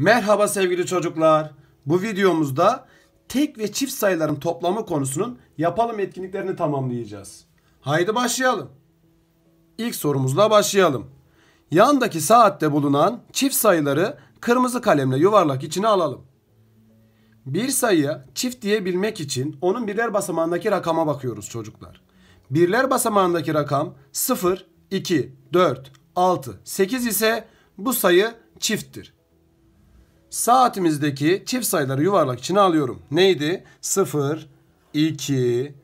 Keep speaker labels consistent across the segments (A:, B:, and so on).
A: Merhaba sevgili çocuklar. Bu videomuzda tek ve çift sayıların toplamı konusunun yapalım etkinliklerini tamamlayacağız. Haydi başlayalım. İlk sorumuzla başlayalım. Yandaki saatte bulunan çift sayıları kırmızı kalemle yuvarlak içine alalım. Bir sayıya çift diyebilmek için onun birler basamağındaki rakama bakıyoruz çocuklar. Birler basamağındaki rakam 0, 2, 4, 6, 8 ise bu sayı çifttir saatimizdeki çift sayıları yuvarlak içine alıyorum. Neydi? 0, 2,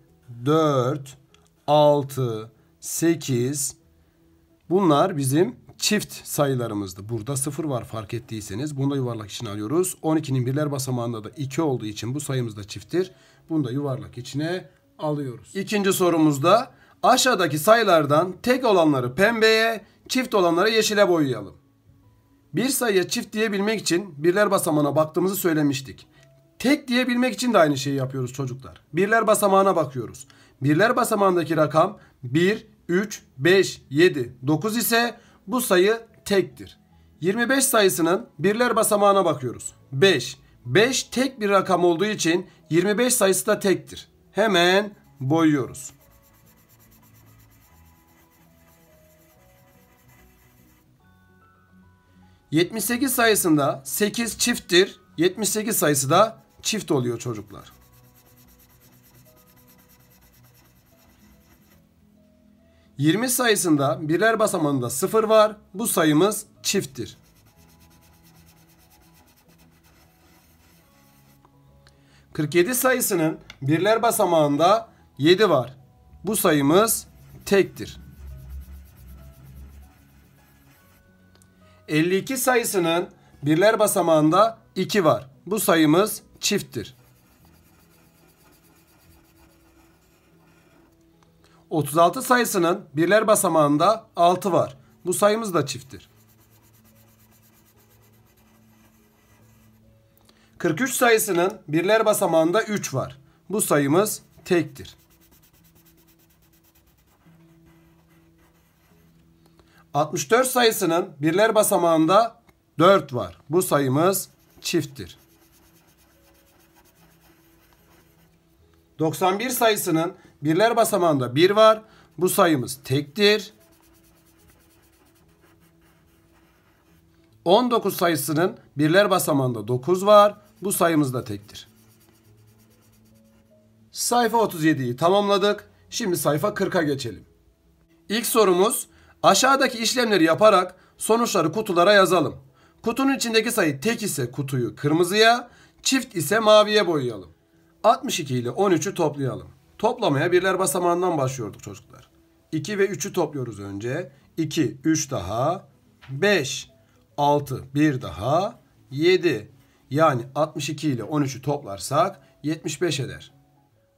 A: 4, 6, 8. Bunlar bizim çift sayılarımızdı. Burada 0 var fark ettiyseniz. Bunu da yuvarlak içine alıyoruz. 12'nin birler basamağında da 2 olduğu için bu sayımız da çifttir. Bunu da yuvarlak içine alıyoruz. İkinci sorumuzda aşağıdaki sayılardan tek olanları pembeye, çift olanları yeşile boyayalım. Bir sayıya çift diyebilmek için birler basamağına baktığımızı söylemiştik. Tek diyebilmek için de aynı şeyi yapıyoruz çocuklar. Birler basamağına bakıyoruz. Birler basamağındaki rakam 1, 3, 5, 7, 9 ise bu sayı tektir. 25 sayısının birler basamağına bakıyoruz. 5. 5 tek bir rakam olduğu için 25 sayısı da tektir. Hemen boyuyoruz. 78 sayısında 8 çifttir. 78 sayısı da çift oluyor çocuklar. Yirmi sayısında birer basamağında sıfır var. Bu sayımız çifttir. Kırk yedi sayısının birler basamağında yedi var. Bu sayımız tektir. 52 sayısının birler basamağında 2 var. Bu sayımız çifttir. 36 sayısının birler basamağında 6 var. Bu sayımız da çifttir. 43 sayısının birler basamağında 3 var. Bu sayımız tektir. 64 sayısının birler basamağında 4 var. Bu sayımız çifttir. 91 sayısının birler basamağında 1 var. Bu sayımız tektir. 19 sayısının birler basamağında 9 var. Bu sayımız da tektir. Sayfa 37'yi tamamladık. Şimdi sayfa 40'a geçelim. İlk sorumuz Aşağıdaki işlemleri yaparak sonuçları kutulara yazalım. Kutunun içindeki sayı tek ise kutuyu kırmızıya, çift ise maviye boyayalım. 62 ile 13'ü toplayalım. Toplamaya birler basamağından başlıyorduk çocuklar. 2 ve 3'ü topluyoruz önce. 2, 3 daha, 5, 6, 1 daha, 7. Yani 62 ile 13'ü toplarsak 75 eder.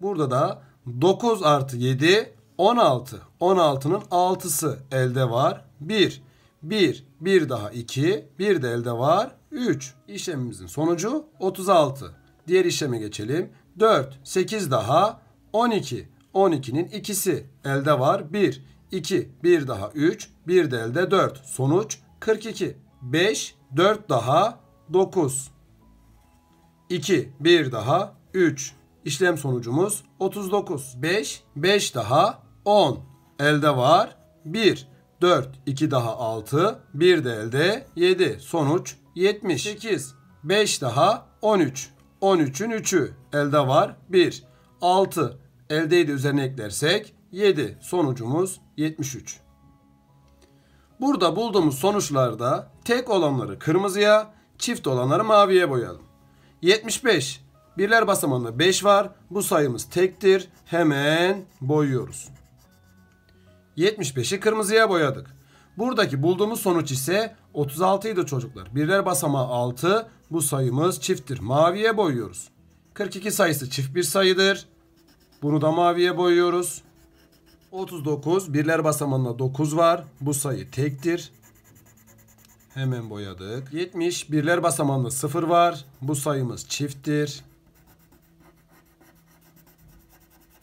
A: Burada da 9 artı 7 16. 16'nın 6'sı elde var. 1. 1. 1 daha 2. 1 de elde var. 3. İşlemimizin sonucu 36. Diğer işleme geçelim. 4. 8 daha 12. 12'nin ikisi elde var. 1. 2. 1 daha 3. 1 de elde 4. Sonuç 42. 5. 4 daha 9. 2. 1 daha 3. İşlem sonucumuz 39. 5. 5 daha 10. Elde var 1. 4, 2 daha 6, 1 de elde 7. Sonuç 70. 8. 5 daha 13. 13'ün 3'ü elde var 1. 6 eldeydi üzerine eklersek 7. Sonucumuz 73. Burada bulduğumuz sonuçlarda tek olanları kırmızıya, çift olanları maviye boyayalım. 75. Birler basamağında 5 var. Bu sayımız tektir. Hemen boyuyoruz. 75'i kırmızıya boyadık. Buradaki bulduğumuz sonuç ise 36 idi çocuklar. Birler basamağı 6. Bu sayımız çifttir. Maviye boyuyoruz. 42 sayısı çift bir sayıdır. Bunu da maviye boyuyoruz. 39 birler basamağında 9 var. Bu sayı tektir. Hemen boyadık. 70 birler basamağında 0 var. Bu sayımız çifttir.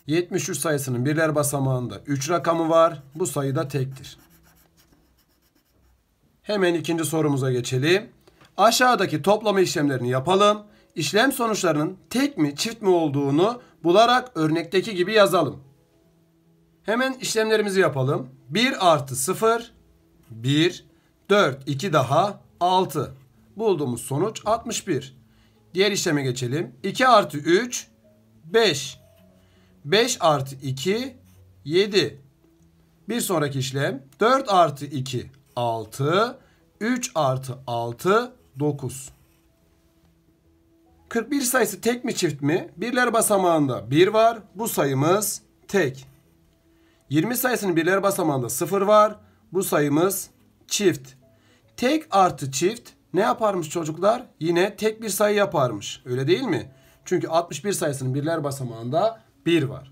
A: 73 sayısının birler basamağında 3 rakamı var. Bu sayı da tektir. Hemen ikinci sorumuza geçelim. Aşağıdaki toplama işlemlerini yapalım. İşlem sonuçlarının tek mi çift mi olduğunu bularak örnekteki gibi yazalım. Hemen işlemlerimizi yapalım. 1 artı 0, 1, 4, 2 daha, 6. Bulduğumuz sonuç 61. Diğer işleme geçelim. 2 artı 3, 5. 5 artı 2 7. Bir sonraki işlem 4 artı 2 6. 3 artı 6 9. 41 sayısı tek mi çift mi? Birler basamağında 1 var. Bu sayımız tek. 20 sayısının birler basamağında 0 var. Bu sayımız çift. Tek artı çift ne yaparmış çocuklar? Yine tek bir sayı yaparmış. Öyle değil mi? Çünkü 61 sayısının birler basamağında 1 var.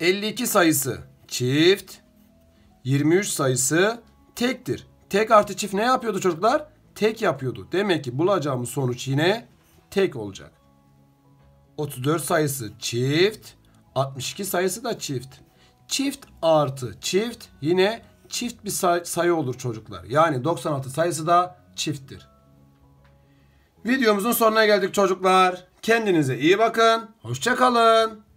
A: 52 sayısı çift, 23 sayısı tektir. Tek artı çift ne yapıyordu çocuklar? Tek yapıyordu. Demek ki bulacağımız sonuç yine tek olacak. 34 sayısı çift, 62 sayısı da çift. Çift artı çift yine çift bir say sayı olur çocuklar. Yani 96 sayısı da çifttir. Videomuzun sonuna geldik çocuklar. Kendinize iyi bakın. Hoşçakalın.